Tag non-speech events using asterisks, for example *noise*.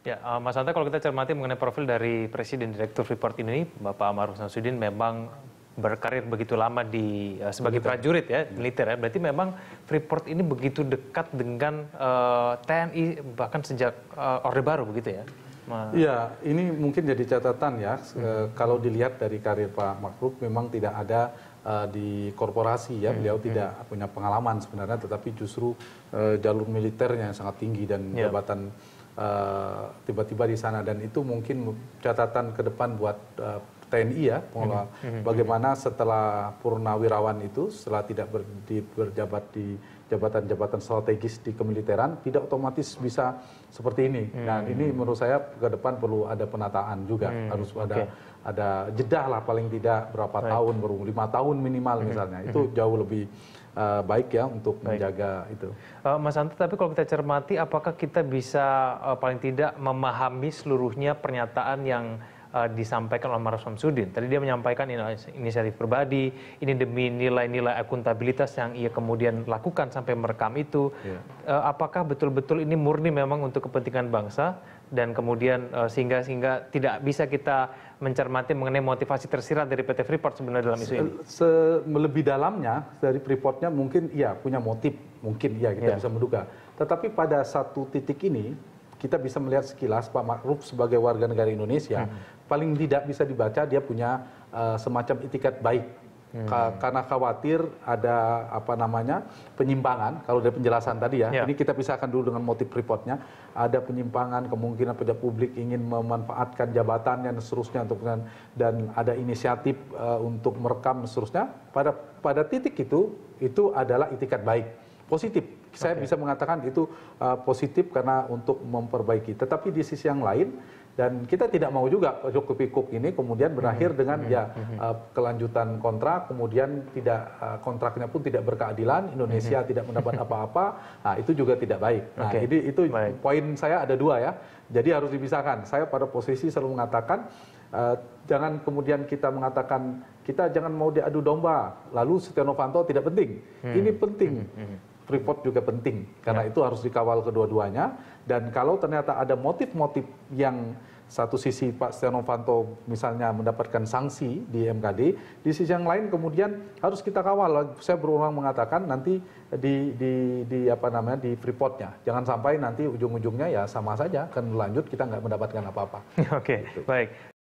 Ya, eh, Mas Anta, kalau kita cermati mengenai profil dari Presiden Direktur Freeport ini, Bapak Amar Samsudin memang berkarir begitu lama di uh, sebagai militer. prajurit ya, iya. militer ya. Berarti memang Freeport ini begitu dekat dengan uh, eh, TNI bahkan sejak uh, Orde Baru begitu ya. Iya, ini mungkin jadi catatan ya. Hmm. E, kalau dilihat dari karir Pak Makruf memang tidak ada uh, di korporasi ya. Hmm. Beliau hmm. tidak punya pengalaman sebenarnya, tetapi justru uh, jalur militernya yang sangat tinggi dan iya. jabatan Eh, tiba-tiba di sana dan itu mungkin catatan ke depan buat uh, eh, TNI ya pengelola mm-hmm. bagaimana setelah purnawirawan itu setelah tidak ber, di, berjabat di jabatan-jabatan strategis di kemiliteran tidak otomatis bisa seperti ini. Hmm. Dan ini menurut saya ke depan perlu ada penataan juga hmm. harus ada okay. ada jeda lah paling tidak berapa right. tahun berumur lima tahun minimal hmm. misalnya itu hmm. jauh lebih Eh, baik ya untuk baik. menjaga itu. Eh, Mas Anto. tapi kalau kita cermati, apakah kita bisa eh, paling tidak memahami seluruhnya pernyataan yang Eh, disampaikan oleh Maruf Sudin. Tadi dia menyampaikan inisiatif pribadi, ini demi nilai-nilai akuntabilitas yang ia kemudian lakukan sampai merekam itu. Yeah. Iya. Apakah betul-betul ini murni memang untuk kepentingan bangsa dan kemudian eh, sehingga sehingga tidak bisa kita mencermati mengenai motivasi tersirat dari PT Freeport sebenarnya dalam isu ini? se lebih dalamnya dari Freeportnya mungkin ya punya motif, mungkin ya kita yeah. bisa menduga. Tetapi pada satu titik ini kita bisa melihat sekilas Pak Ma'ruf sebagai warga negara Indonesia hmm paling tidak bisa dibaca dia punya eh, semacam itikat baik hmm. karena khawatir ada apa namanya penyimpangan kalau dari penjelasan tadi ya, ya ini kita pisahkan dulu dengan motif reportnya. ada penyimpangan kemungkinan pejabat publik ingin memanfaatkan jabatannya dan seterusnya untuk dan ada inisiatif eh, untuk merekam seterusnya pada pada titik itu itu adalah itikat baik positif saya bisa mengatakan itu eh, positif karena untuk memperbaiki tetapi di sisi yang lain dan kita tidak mau juga cukup Cook ini kemudian berakhir hmm. dengan hmm. ya hmm. Eh, kelanjutan kontrak kemudian tidak uh, kontraknya pun tidak berkeadilan Indonesia tidak mendapat *laughs* apa-apa nah, itu juga tidak baik nah jadi itu poin saya ada dua ya jadi harus dipisahkan saya pada posisi selalu mengatakan eh, jangan kemudian kita mengatakan kita jangan mau diadu domba lalu Setia Novanto tidak penting ini penting freeport juga penting karena ya. itu harus dikawal kedua duanya dan kalau ternyata ada motif motif yang satu sisi Pak Setia Novanto misalnya mendapatkan sanksi di MKD, di sisi yang lain kemudian harus kita kawal. Saya berulang mengatakan nanti di, di, di apa namanya di freeportnya, jangan sampai nanti ujung-ujungnya ya sama saja akan lanjut kita nggak mendapatkan apa-apa. *laughs* Oke, okay, gitu. baik.